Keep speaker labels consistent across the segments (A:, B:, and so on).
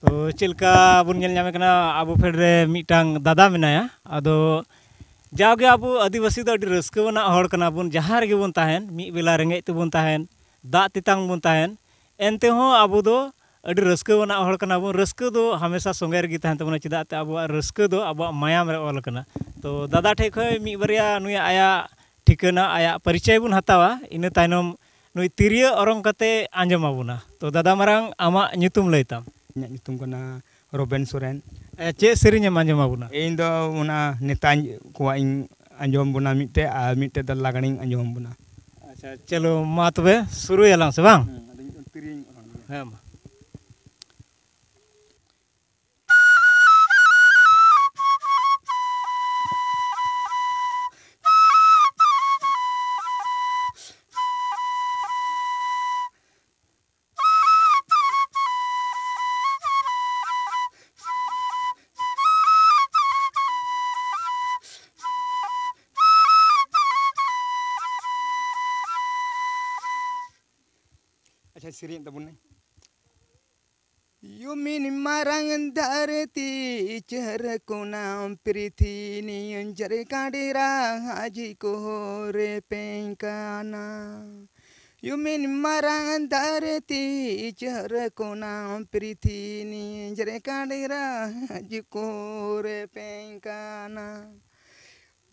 A: तो चलका बनमे अब फेडरे मिटा दादा मेना अद जागे अब आदिवासी तो रसकना हड़कना बन जहाँगे बन बेला रेगे तबन दा तेतंग बोन एनते अब रसकना हड़कना बन हमेशा संगे रेबा चाहते अब रसक अब मायाम ऑल तो दादा ठे खी बारे आया ठिकना आया परिचय बन हतावा इन तुम नु तिर और आंजमा तो दादा मारा आम लैताम nyak nyitung kuna roben suren eh cek sirinya manjo buna eh, indo buna
B: netan kua ing buna mite ah, mite dal lagan buna cek
A: lo ma tuwe ya langsung bang hmm,
B: अच्छा सीरियन तो बुनने
C: Yumi ni marangan darati cer kunam prithi ni anjar kadira haji ko re pengkana. Yumi ni marangan darati cer kunam prithi ni anjar kadira haji ko re pengkana.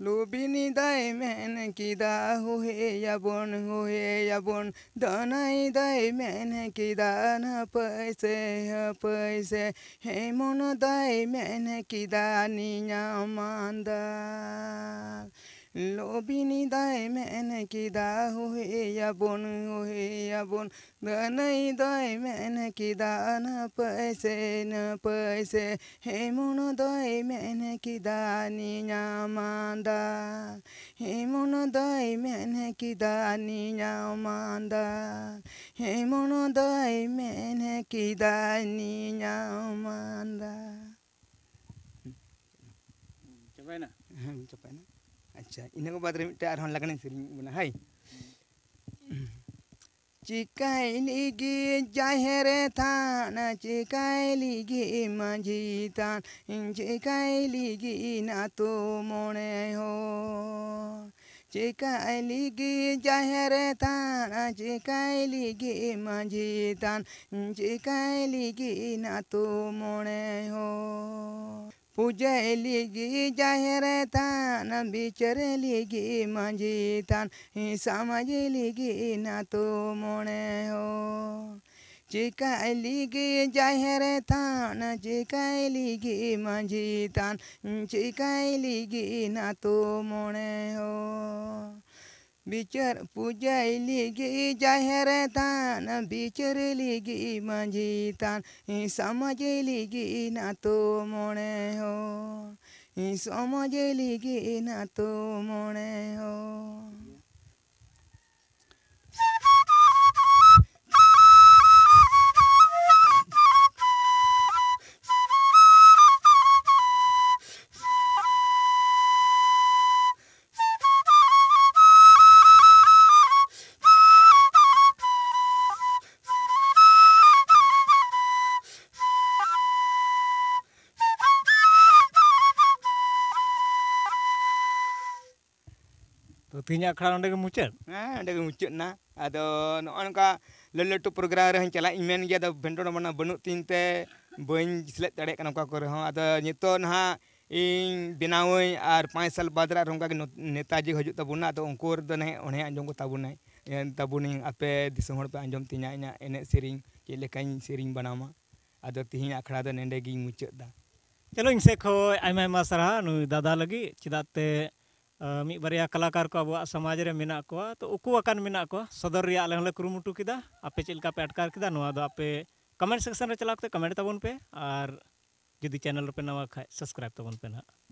C: लोबिनी दाई मैन की दा हो हे या बोन हो मैन की दान पैसे पैसे हे मोन दाई मैन की दानिया मांदा Lobini dai mene ki da hohe ya bon hohe ya bon danai dai mene ki da na paise na paise he mono dai mene ki da ni nyamanda he mono dai mene ki da ni nyamanda he mono dai mene ki da ni nyamanda
A: Capek
B: na? अच्छा इन को इनको बाद और लगने से high
C: चिकायली गे जाहिर थान चिकायली गे माझी तान चिकायली गे ना तो मोने हो चिकायली गे जाहिर थान चिकायली गे माझी तान चिकायली गे ना तो मोने हो पूजलीगी जाहिर तान बिचर लीगी मांझी तान समझ लीगी ना तो मोने हो चिकायलीगी जाहिर थान चिकायलीगी मांझी तान चिकायलीगी ना तो मोने हो बिचर पुजैली जाहेर तान बिचरली गी माझी तान समजली गी ना तो मोने हो समजली गी ना तो मोने हो
A: तो तीन आखड़ा अंडे मुचाद अंडे मुचाद ना
B: अद नौका लटू प्रोग्राम रहा चलान भेंटोड़ मना बनू तीन ते बेलेद दड़ेना अद नित ना इन बनावी और पाँच साल बाद नेताजी हजू तबन अद आज कोई आपे पे आज तीन इन एन से चलका सेरी बनामा अद
A: तीन तो नेंडे मुचाद चलो इन सैम सारा नु दादा लगी चाहते मी बार कलाकार को अब समाज में तो उको सदर आलें के आपे का पे अटकार आपे कमेंट सेक्शन में चलाते कमेंट तबन पे और जुदी चैनल पे नवा खा सबसक्राइब तबन पे ना